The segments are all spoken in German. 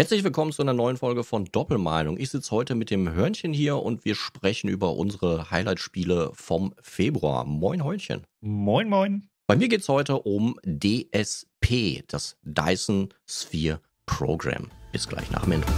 Herzlich willkommen zu einer neuen Folge von Doppelmeinung. Ich sitze heute mit dem Hörnchen hier und wir sprechen über unsere Highlight-Spiele vom Februar. Moin Hörnchen. Moin, moin. Bei mir geht es heute um DSP, das Dyson Sphere Program. Bis gleich nach dem Intro.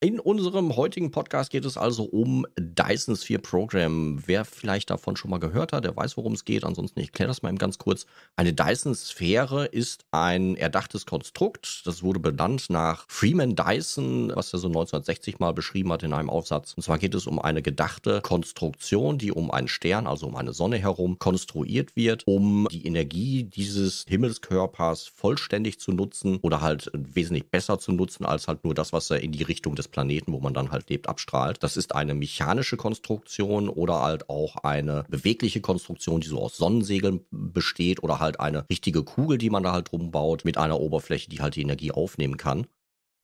In unserem heutigen Podcast geht es also um Dyson Sphere Program. Wer vielleicht davon schon mal gehört hat, der weiß, worum es geht. Ansonsten, ich kläre das mal eben ganz kurz. Eine Dyson Sphäre ist ein erdachtes Konstrukt. Das wurde benannt nach Freeman Dyson, was er so 1960 mal beschrieben hat in einem Aufsatz. Und zwar geht es um eine gedachte Konstruktion, die um einen Stern, also um eine Sonne herum, konstruiert wird, um die Energie dieses Himmelskörpers vollständig zu nutzen oder halt wesentlich besser zu nutzen als halt nur das, was er in die Richtung des Planeten Planeten, wo man dann halt lebt, abstrahlt. Das ist eine mechanische Konstruktion oder halt auch eine bewegliche Konstruktion, die so aus Sonnensegeln besteht oder halt eine richtige Kugel, die man da halt drum baut mit einer Oberfläche, die halt die Energie aufnehmen kann.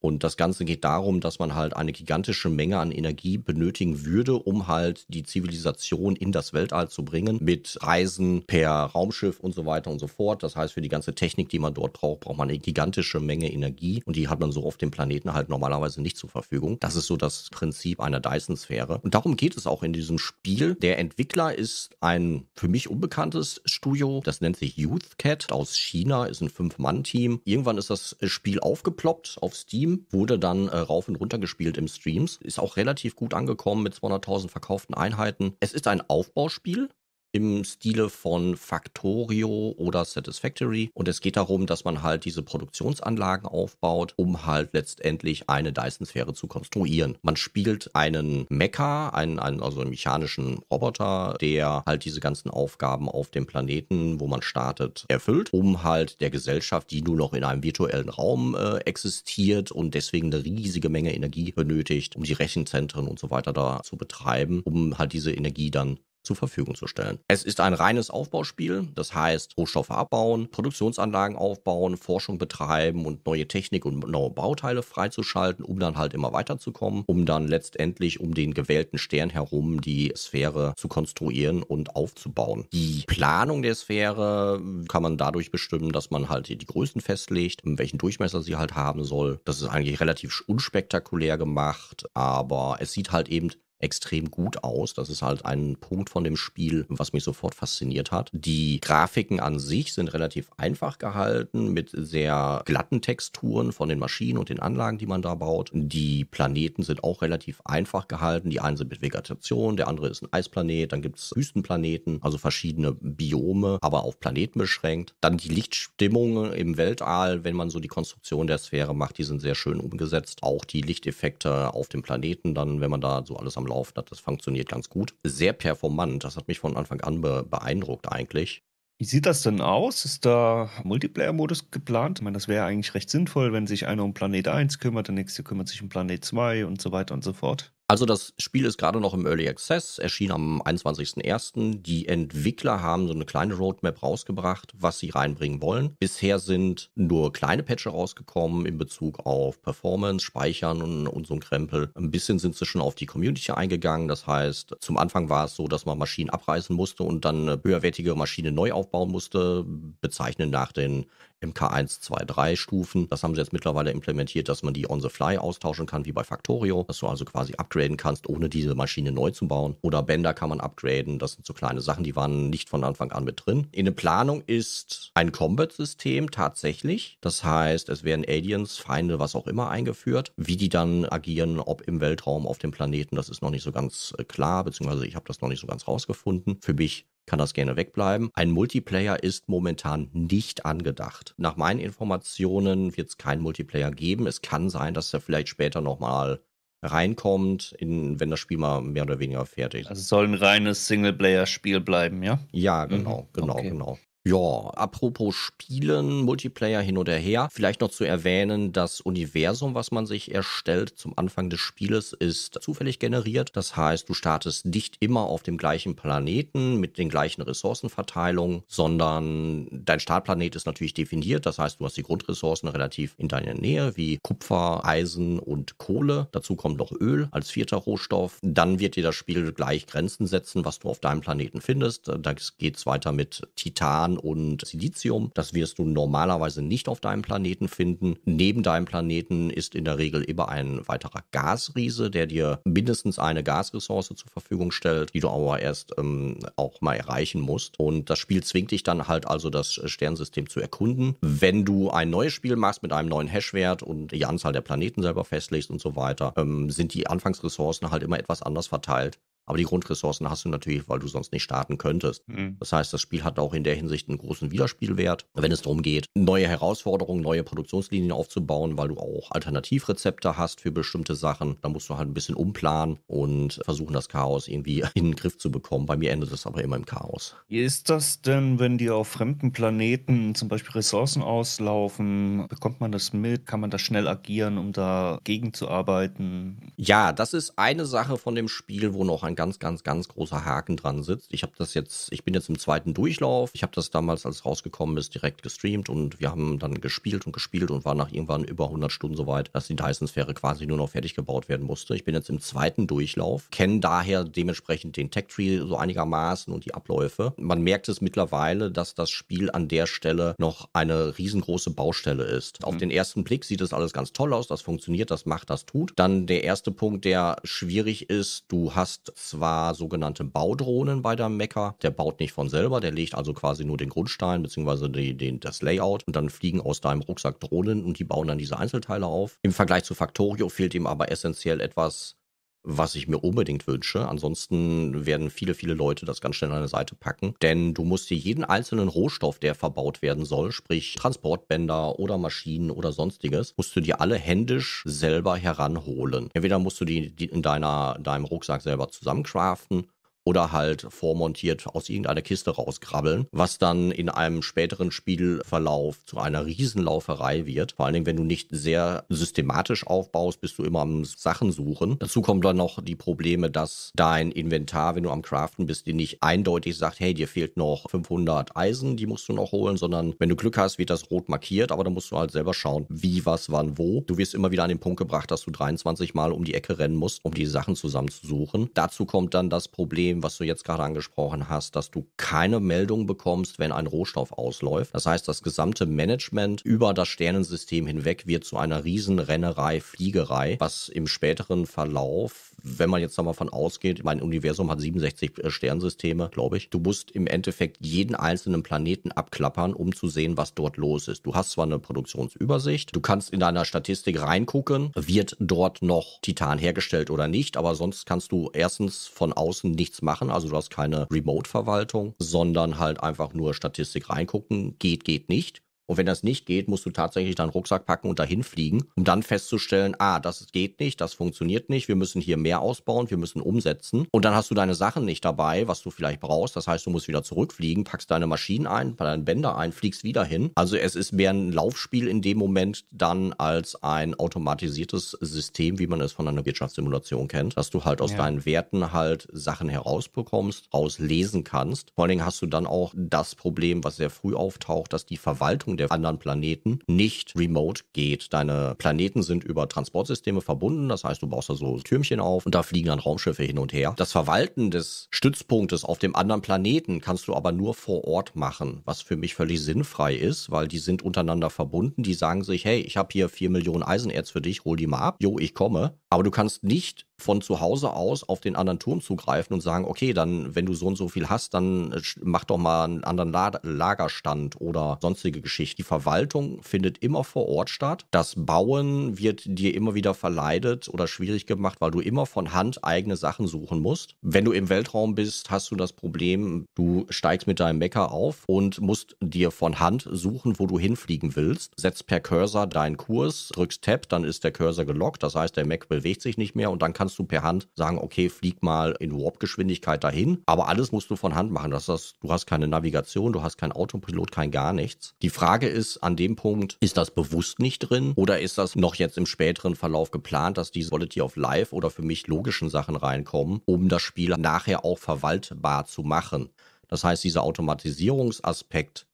Und das Ganze geht darum, dass man halt eine gigantische Menge an Energie benötigen würde, um halt die Zivilisation in das Weltall zu bringen, mit Reisen per Raumschiff und so weiter und so fort. Das heißt, für die ganze Technik, die man dort braucht, braucht man eine gigantische Menge Energie und die hat man so auf dem Planeten halt normalerweise nicht zur Verfügung. Das ist so das Prinzip einer Dyson-Sphäre. Und darum geht es auch in diesem Spiel. Der Entwickler ist ein für mich unbekanntes Studio, das nennt sich Youth Cat aus China, ist ein Fünf-Mann-Team. Irgendwann ist das Spiel aufgeploppt auf Steam wurde dann äh, rauf und runter gespielt im Streams. Ist auch relativ gut angekommen mit 200.000 verkauften Einheiten. Es ist ein Aufbauspiel, im Stile von Factorio oder Satisfactory. Und es geht darum, dass man halt diese Produktionsanlagen aufbaut, um halt letztendlich eine Dyson-Sphäre zu konstruieren. Man spielt einen Mecha, einen, einen, also einen mechanischen Roboter, der halt diese ganzen Aufgaben auf dem Planeten, wo man startet, erfüllt, um halt der Gesellschaft, die nur noch in einem virtuellen Raum äh, existiert und deswegen eine riesige Menge Energie benötigt, um die Rechenzentren und so weiter da zu betreiben, um halt diese Energie dann zur Verfügung zu stellen. Es ist ein reines Aufbauspiel, das heißt Rohstoffe abbauen, Produktionsanlagen aufbauen, Forschung betreiben und neue Technik und neue Bauteile freizuschalten, um dann halt immer weiterzukommen, um dann letztendlich um den gewählten Stern herum die Sphäre zu konstruieren und aufzubauen. Die Planung der Sphäre kann man dadurch bestimmen, dass man halt die Größen festlegt, welchen Durchmesser sie halt haben soll. Das ist eigentlich relativ unspektakulär gemacht, aber es sieht halt eben extrem gut aus. Das ist halt ein Punkt von dem Spiel, was mich sofort fasziniert hat. Die Grafiken an sich sind relativ einfach gehalten mit sehr glatten Texturen von den Maschinen und den Anlagen, die man da baut. Die Planeten sind auch relativ einfach gehalten. Die einen sind mit Vegetation, der andere ist ein Eisplanet, dann gibt es Wüstenplaneten, also verschiedene Biome, aber auf Planeten beschränkt. Dann die Lichtstimmung im Weltall, wenn man so die Konstruktion der Sphäre macht, die sind sehr schön umgesetzt. Auch die Lichteffekte auf dem Planeten, dann, wenn man da so alles am Laufen laufen hat. Das funktioniert ganz gut. Sehr performant. Das hat mich von Anfang an be beeindruckt eigentlich. Wie sieht das denn aus? Ist da Multiplayer-Modus geplant? Ich meine, das wäre eigentlich recht sinnvoll, wenn sich einer um Planet 1 kümmert, der nächste kümmert sich um Planet 2 und so weiter und so fort. Also das Spiel ist gerade noch im Early Access, erschien am 21.01. Die Entwickler haben so eine kleine Roadmap rausgebracht, was sie reinbringen wollen. Bisher sind nur kleine Patches rausgekommen in Bezug auf Performance, Speichern und, und so ein Krempel. Ein bisschen sind sie schon auf die Community eingegangen. Das heißt, zum Anfang war es so, dass man Maschinen abreißen musste und dann eine höherwertige Maschine neu aufbauen musste, bezeichnen nach den MK1, 2, 3 Stufen. Das haben sie jetzt mittlerweile implementiert, dass man die on the fly austauschen kann, wie bei Factorio, dass du also quasi upgraden kannst, ohne diese Maschine neu zu bauen. Oder Bänder kann man upgraden. Das sind so kleine Sachen, die waren nicht von Anfang an mit drin. In der Planung ist ein Combat-System tatsächlich. Das heißt, es werden Aliens, Feinde, was auch immer eingeführt. Wie die dann agieren, ob im Weltraum, auf dem Planeten, das ist noch nicht so ganz äh, klar, beziehungsweise ich habe das noch nicht so ganz rausgefunden. Für mich kann das gerne wegbleiben. Ein Multiplayer ist momentan nicht angedacht. Nach meinen Informationen wird es keinen Multiplayer geben. Es kann sein, dass er vielleicht später nochmal reinkommt, in, wenn das Spiel mal mehr oder weniger fertig ist. Also soll ein reines Singleplayer-Spiel bleiben, ja? Ja, genau, mhm. genau, okay. genau. Ja, apropos Spielen, Multiplayer hin oder her. Vielleicht noch zu erwähnen, das Universum, was man sich erstellt zum Anfang des Spieles, ist zufällig generiert. Das heißt, du startest nicht immer auf dem gleichen Planeten mit den gleichen Ressourcenverteilungen, sondern dein Startplanet ist natürlich definiert. Das heißt, du hast die Grundressourcen relativ in deiner Nähe, wie Kupfer, Eisen und Kohle. Dazu kommt noch Öl als vierter Rohstoff. Dann wird dir das Spiel gleich Grenzen setzen, was du auf deinem Planeten findest. Da geht's weiter mit Titan. Titan und Silizium. Das wirst du normalerweise nicht auf deinem Planeten finden. Neben deinem Planeten ist in der Regel immer ein weiterer Gasriese, der dir mindestens eine Gasressource zur Verfügung stellt, die du aber erst ähm, auch mal erreichen musst. Und das Spiel zwingt dich dann halt also, das Sternensystem zu erkunden. Wenn du ein neues Spiel machst mit einem neuen Hashwert und die Anzahl der Planeten selber festlegst und so weiter, ähm, sind die Anfangsressourcen halt immer etwas anders verteilt. Aber die Grundressourcen hast du natürlich, weil du sonst nicht starten könntest. Mhm. Das heißt, das Spiel hat auch in der Hinsicht einen großen Wiederspielwert, wenn es darum geht, neue Herausforderungen, neue Produktionslinien aufzubauen, weil du auch Alternativrezepte hast für bestimmte Sachen. Da musst du halt ein bisschen umplanen und versuchen, das Chaos irgendwie in den Griff zu bekommen. Bei mir endet es aber immer im Chaos. Wie Ist das denn, wenn dir auf fremden Planeten zum Beispiel Ressourcen auslaufen, bekommt man das mit? Kann man da schnell agieren, um da gegenzuarbeiten? Ja, das ist eine Sache von dem Spiel, wo noch ein ein ganz, ganz, ganz großer Haken dran sitzt. Ich habe das jetzt, ich bin jetzt im zweiten Durchlauf. Ich habe das damals, als rausgekommen ist, direkt gestreamt und wir haben dann gespielt und gespielt und waren nach irgendwann über 100 Stunden so weit, dass die Dyson-Sphäre quasi nur noch fertig gebaut werden musste. Ich bin jetzt im zweiten Durchlauf, kenne daher dementsprechend den Tech-Tree so einigermaßen und die Abläufe. Man merkt es mittlerweile, dass das Spiel an der Stelle noch eine riesengroße Baustelle ist. Mhm. Auf den ersten Blick sieht es alles ganz toll aus, das funktioniert, das macht, das tut. Dann der erste Punkt, der schwierig ist, du hast zwar sogenannte Baudrohnen bei der Mecker. Der baut nicht von selber, der legt also quasi nur den Grundstein bzw. das Layout und dann fliegen aus deinem Rucksack Drohnen und die bauen dann diese Einzelteile auf. Im Vergleich zu Factorio fehlt ihm aber essentiell etwas, was ich mir unbedingt wünsche. Ansonsten werden viele, viele Leute das ganz schnell an der Seite packen, denn du musst dir jeden einzelnen Rohstoff, der verbaut werden soll, sprich Transportbänder oder Maschinen oder sonstiges, musst du dir alle händisch selber heranholen. Entweder musst du die, in deiner, deinem Rucksack selber zusammencraften oder halt vormontiert aus irgendeiner Kiste rauskrabbeln, was dann in einem späteren Spielverlauf zu einer Riesenlauferei wird. Vor allen Dingen, wenn du nicht sehr systematisch aufbaust, bist du immer am Sachen suchen. Dazu kommen dann noch die Probleme, dass dein Inventar, wenn du am Craften bist, dir nicht eindeutig sagt, hey, dir fehlt noch 500 Eisen, die musst du noch holen, sondern wenn du Glück hast, wird das rot markiert, aber dann musst du halt selber schauen, wie, was, wann, wo. Du wirst immer wieder an den Punkt gebracht, dass du 23 Mal um die Ecke rennen musst, um die Sachen zusammenzusuchen. Dazu kommt dann das Problem, dem, was du jetzt gerade angesprochen hast, dass du keine Meldung bekommst, wenn ein Rohstoff ausläuft. Das heißt, das gesamte Management über das Sternensystem hinweg wird zu einer Riesenrennerei, Fliegerei, was im späteren Verlauf, wenn man jetzt nochmal von ausgeht, mein Universum hat 67 äh, Sternsysteme, glaube ich. Du musst im Endeffekt jeden einzelnen Planeten abklappern, um zu sehen, was dort los ist. Du hast zwar eine Produktionsübersicht, du kannst in deiner Statistik reingucken, wird dort noch Titan hergestellt oder nicht, aber sonst kannst du erstens von außen nichts machen. Also du hast keine Remote-Verwaltung, sondern halt einfach nur Statistik reingucken. Geht, geht nicht. Und wenn das nicht geht, musst du tatsächlich deinen Rucksack packen und dahin fliegen, um dann festzustellen, ah, das geht nicht, das funktioniert nicht, wir müssen hier mehr ausbauen, wir müssen umsetzen. Und dann hast du deine Sachen nicht dabei, was du vielleicht brauchst. Das heißt, du musst wieder zurückfliegen, packst deine Maschinen ein, deine Bänder ein, fliegst wieder hin. Also es ist mehr ein Laufspiel in dem Moment dann als ein automatisiertes System, wie man es von einer Wirtschaftssimulation kennt, dass du halt aus ja. deinen Werten halt Sachen herausbekommst, rauslesen kannst. Vor allen Dingen hast du dann auch das Problem, was sehr früh auftaucht, dass die Verwaltung Leben der anderen Planeten nicht remote geht. Deine Planeten sind über Transportsysteme verbunden, das heißt, du baust da so Türmchen auf und da fliegen dann Raumschiffe hin und her. Das Verwalten des Stützpunktes auf dem anderen Planeten kannst du aber nur vor Ort machen, was für mich völlig sinnfrei ist, weil die sind untereinander verbunden, die sagen sich, hey, ich habe hier vier Millionen Eisenerz für dich, hol die mal ab, jo, ich komme. Aber du kannst nicht von zu Hause aus auf den anderen Turm zugreifen und sagen, okay, dann, wenn du so und so viel hast, dann äh, mach doch mal einen anderen Lagerstand oder sonstige Geschichten. Die Verwaltung findet immer vor Ort statt. Das Bauen wird dir immer wieder verleidet oder schwierig gemacht, weil du immer von Hand eigene Sachen suchen musst. Wenn du im Weltraum bist, hast du das Problem, du steigst mit deinem Mecker auf und musst dir von Hand suchen, wo du hinfliegen willst. Setzt per Cursor deinen Kurs, drückst Tab, dann ist der Cursor gelockt, das heißt, der Mac bewegt sich nicht mehr und dann kann kannst du per Hand sagen, okay, flieg mal in Warp-Geschwindigkeit dahin. Aber alles musst du von Hand machen. Das heißt, du hast keine Navigation, du hast kein Autopilot, kein gar nichts. Die Frage ist an dem Punkt, ist das bewusst nicht drin oder ist das noch jetzt im späteren Verlauf geplant, dass diese Quality of Life oder für mich logischen Sachen reinkommen, um das Spiel nachher auch verwaltbar zu machen? Das heißt, dieser Automatisierungsaspekt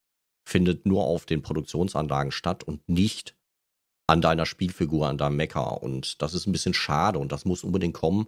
findet nur auf den Produktionsanlagen statt und nicht an deiner Spielfigur, an deinem Mecker. Und das ist ein bisschen schade und das muss unbedingt kommen,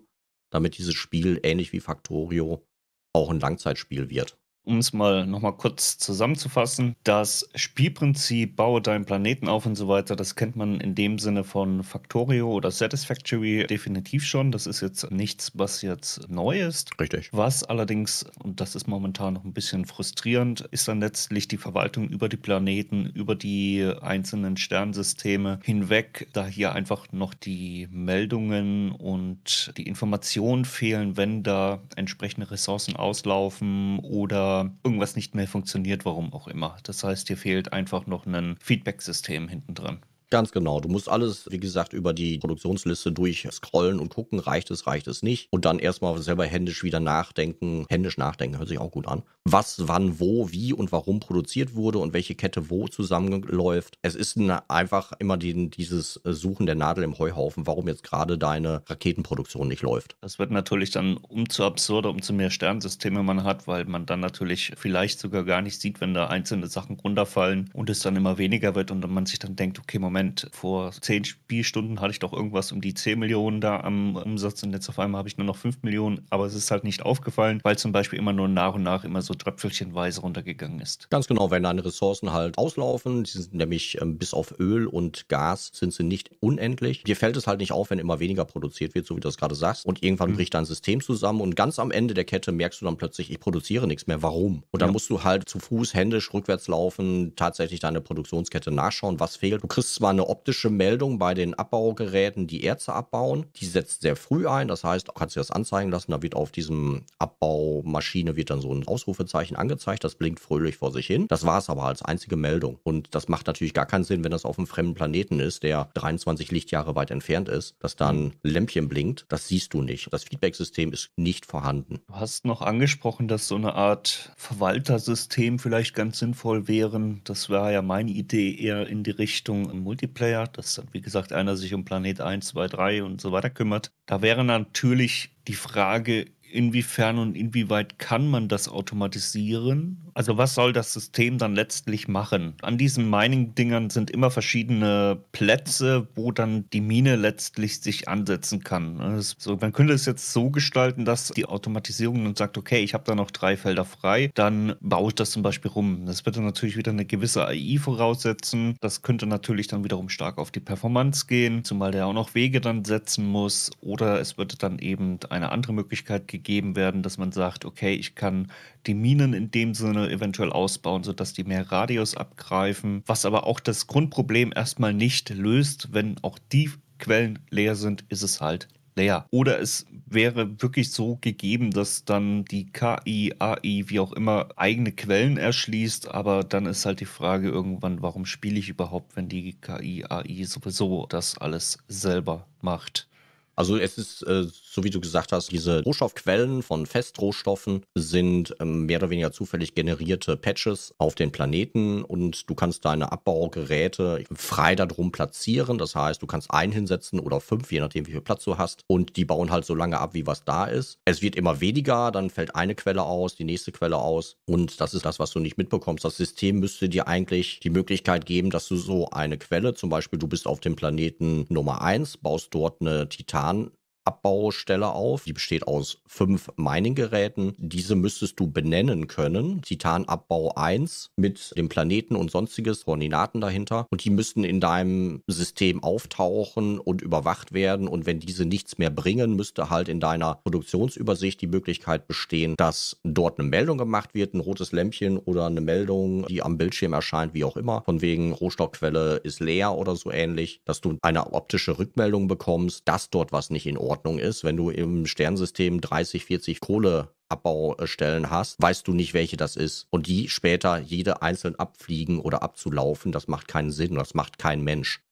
damit dieses Spiel ähnlich wie Factorio auch ein Langzeitspiel wird. Um es mal nochmal kurz zusammenzufassen, das Spielprinzip baue deinen Planeten auf und so weiter, das kennt man in dem Sinne von Factorio oder Satisfactory definitiv schon. Das ist jetzt nichts, was jetzt neu ist. Richtig. Was allerdings, und das ist momentan noch ein bisschen frustrierend, ist dann letztlich die Verwaltung über die Planeten, über die einzelnen Sternsysteme hinweg, da hier einfach noch die Meldungen und die Informationen fehlen, wenn da entsprechende Ressourcen auslaufen oder irgendwas nicht mehr funktioniert, warum auch immer. Das heißt, hier fehlt einfach noch ein Feedback-System hinten dran. Ganz genau. Du musst alles, wie gesagt, über die Produktionsliste durchscrollen und gucken, reicht es, reicht es nicht. Und dann erstmal selber händisch wieder nachdenken. Händisch nachdenken hört sich auch gut an. Was, wann, wo, wie und warum produziert wurde und welche Kette wo zusammenläuft. Es ist einfach immer die, dieses Suchen der Nadel im Heuhaufen, warum jetzt gerade deine Raketenproduktion nicht läuft. Das wird natürlich dann umso absurder, umso mehr Sternsysteme man hat, weil man dann natürlich vielleicht sogar gar nicht sieht, wenn da einzelne Sachen runterfallen und es dann immer weniger wird und man sich dann denkt, okay, Moment, Moment, vor zehn Spielstunden hatte ich doch irgendwas um die 10 Millionen da am Umsatz und jetzt auf einmal habe ich nur noch 5 Millionen, aber es ist halt nicht aufgefallen, weil zum Beispiel immer nur nach und nach immer so tröpfelchenweise runtergegangen ist. Ganz genau, wenn deine Ressourcen halt auslaufen, die sind nämlich ähm, bis auf Öl und Gas sind sie nicht unendlich. Dir fällt es halt nicht auf, wenn immer weniger produziert wird, so wie du das gerade sagst, und irgendwann mhm. bricht dein System zusammen und ganz am Ende der Kette merkst du dann plötzlich, ich produziere nichts mehr. Warum? Und dann ja. musst du halt zu Fuß, händisch, rückwärts laufen, tatsächlich deine Produktionskette nachschauen, was fehlt. Du kriegst zwar eine optische Meldung bei den Abbaugeräten, die Erze abbauen. Die setzt sehr früh ein. Das heißt, kannst du das anzeigen lassen. Da wird auf diesem Abbaumaschine wird dann so ein Ausrufezeichen angezeigt. Das blinkt fröhlich vor sich hin. Das war es aber als einzige Meldung. Und das macht natürlich gar keinen Sinn, wenn das auf einem fremden Planeten ist, der 23 Lichtjahre weit entfernt ist, dass da ein Lämpchen blinkt. Das siehst du nicht. Das Feedback-System ist nicht vorhanden. Du hast noch angesprochen, dass so eine Art Verwaltersystem vielleicht ganz sinnvoll wären. Das war ja meine Idee eher in die Richtung Multi Multiplayer, dass dann, wie gesagt, einer sich um Planet 1, 2, 3 und so weiter kümmert. Da wäre natürlich die Frage, inwiefern und inwieweit kann man das automatisieren also was soll das System dann letztlich machen? An diesen Mining-Dingern sind immer verschiedene Plätze, wo dann die Mine letztlich sich ansetzen kann. Also man könnte es jetzt so gestalten, dass die Automatisierung dann sagt, okay, ich habe da noch drei Felder frei, dann baue ich das zum Beispiel rum. Das würde natürlich wieder eine gewisse AI voraussetzen. Das könnte natürlich dann wiederum stark auf die Performance gehen, zumal der auch noch Wege dann setzen muss. Oder es würde dann eben eine andere Möglichkeit gegeben werden, dass man sagt, okay, ich kann die Minen in dem Sinne eventuell ausbauen, sodass die mehr Radios abgreifen, was aber auch das Grundproblem erstmal nicht löst, wenn auch die Quellen leer sind, ist es halt leer. Oder es wäre wirklich so gegeben, dass dann die KI, AI, wie auch immer, eigene Quellen erschließt, aber dann ist halt die Frage irgendwann, warum spiele ich überhaupt, wenn die KI, AI sowieso das alles selber macht. Also es ist, äh, so wie du gesagt hast, diese Rohstoffquellen von Festrohstoffen sind ähm, mehr oder weniger zufällig generierte Patches auf den Planeten und du kannst deine Abbaugeräte frei darum platzieren. Das heißt, du kannst einen hinsetzen oder fünf, je nachdem, wie viel Platz du hast. Und die bauen halt so lange ab, wie was da ist. Es wird immer weniger, dann fällt eine Quelle aus, die nächste Quelle aus. Und das ist das, was du nicht mitbekommst. Das System müsste dir eigentlich die Möglichkeit geben, dass du so eine Quelle, zum Beispiel du bist auf dem Planeten Nummer 1, baust dort eine Titan Iran Abbaustelle auf. Die besteht aus fünf Mining-Geräten. Diese müsstest du benennen können. Titanabbau 1 mit dem Planeten und sonstiges, Koordinaten dahinter. Und die müssten in deinem System auftauchen und überwacht werden. Und wenn diese nichts mehr bringen, müsste halt in deiner Produktionsübersicht die Möglichkeit bestehen, dass dort eine Meldung gemacht wird, ein rotes Lämpchen oder eine Meldung, die am Bildschirm erscheint, wie auch immer, von wegen Rohstoffquelle ist leer oder so ähnlich, dass du eine optische Rückmeldung bekommst, dass dort was nicht in Ordnung Größenordnung ist. Wenn du im Sternsystem 30, 40 Kohleabbaustellen hast, weißt du nicht, welche das ist. Und die später jede einzeln abfliegen oder abzulaufen, das macht keinen Sinn, das macht kein Mensch.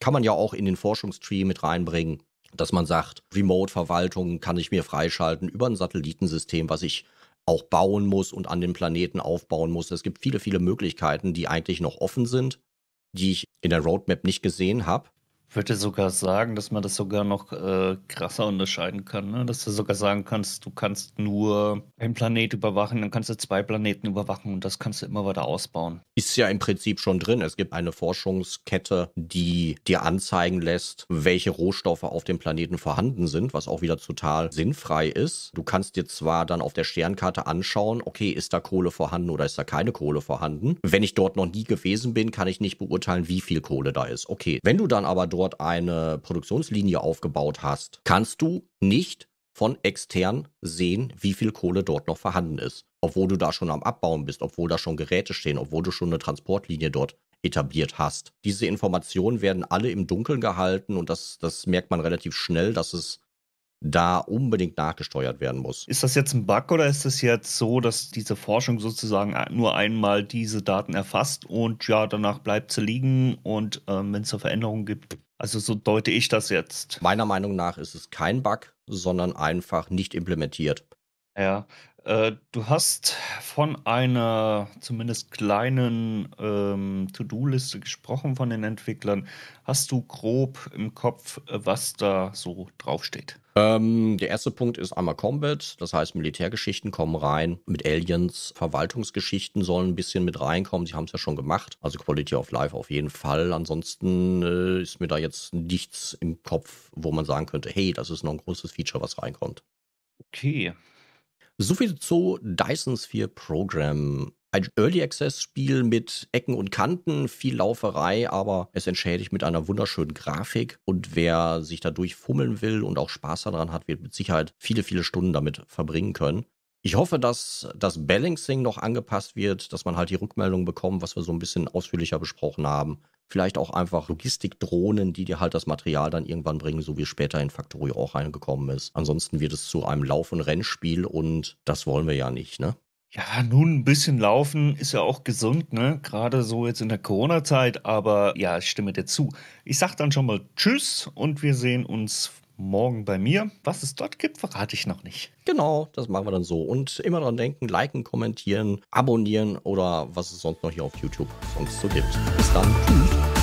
Kann man ja auch in den Forschungstree mit reinbringen, dass man sagt, Remote-Verwaltung kann ich mir freischalten über ein Satellitensystem, was ich auch bauen muss und an den Planeten aufbauen muss. Es gibt viele, viele Möglichkeiten, die eigentlich noch offen sind, die ich in der Roadmap nicht gesehen habe würde sogar sagen, dass man das sogar noch äh, krasser unterscheiden kann. Ne? Dass du sogar sagen kannst, du kannst nur einen Planet überwachen, dann kannst du zwei Planeten überwachen und das kannst du immer weiter ausbauen. Ist ja im Prinzip schon drin. Es gibt eine Forschungskette, die dir anzeigen lässt, welche Rohstoffe auf dem Planeten vorhanden sind, was auch wieder total sinnfrei ist. Du kannst dir zwar dann auf der Sternkarte anschauen, okay, ist da Kohle vorhanden oder ist da keine Kohle vorhanden. Wenn ich dort noch nie gewesen bin, kann ich nicht beurteilen, wie viel Kohle da ist. Okay, wenn du dann aber dort dort eine Produktionslinie aufgebaut hast, kannst du nicht von extern sehen, wie viel Kohle dort noch vorhanden ist. Obwohl du da schon am Abbauen bist, obwohl da schon Geräte stehen, obwohl du schon eine Transportlinie dort etabliert hast. Diese Informationen werden alle im Dunkeln gehalten und das, das merkt man relativ schnell, dass es da unbedingt nachgesteuert werden muss. Ist das jetzt ein Bug oder ist es jetzt so, dass diese Forschung sozusagen nur einmal diese Daten erfasst und ja, danach bleibt sie liegen und ähm, wenn es eine Veränderung gibt, also so deute ich das jetzt. Meiner Meinung nach ist es kein Bug, sondern einfach nicht implementiert. Ja, äh, du hast von einer zumindest kleinen ähm, To-Do-Liste gesprochen von den Entwicklern. Hast du grob im Kopf, äh, was da so draufsteht? Ähm, der erste Punkt ist einmal Combat, das heißt Militärgeschichten kommen rein, mit Aliens, Verwaltungsgeschichten sollen ein bisschen mit reinkommen, sie haben es ja schon gemacht, also Quality of Life auf jeden Fall. Ansonsten äh, ist mir da jetzt nichts im Kopf, wo man sagen könnte, hey, das ist noch ein großes Feature, was reinkommt. Okay, so viel zu Dyson Sphere Program. Ein Early Access Spiel mit Ecken und Kanten, viel Lauferei, aber es entschädigt mit einer wunderschönen Grafik. Und wer sich dadurch fummeln will und auch Spaß daran hat, wird mit Sicherheit viele, viele Stunden damit verbringen können. Ich hoffe, dass das Balancing noch angepasst wird, dass man halt die Rückmeldung bekommt, was wir so ein bisschen ausführlicher besprochen haben vielleicht auch einfach Logistikdrohnen, die dir halt das Material dann irgendwann bringen, so wie es später in Factorio auch reingekommen ist. Ansonsten wird es zu einem Lauf- und Rennspiel und das wollen wir ja nicht, ne? Ja, nun ein bisschen laufen ist ja auch gesund, ne? Gerade so jetzt in der Corona-Zeit, aber ja, ich stimme dir zu. Ich sag dann schon mal Tschüss und wir sehen uns morgen bei mir. Was es dort gibt, verrate ich noch nicht. Genau, das machen wir dann so. Und immer dran denken, liken, kommentieren, abonnieren oder was es sonst noch hier auf YouTube sonst so gibt. Bis dann. Tschüss.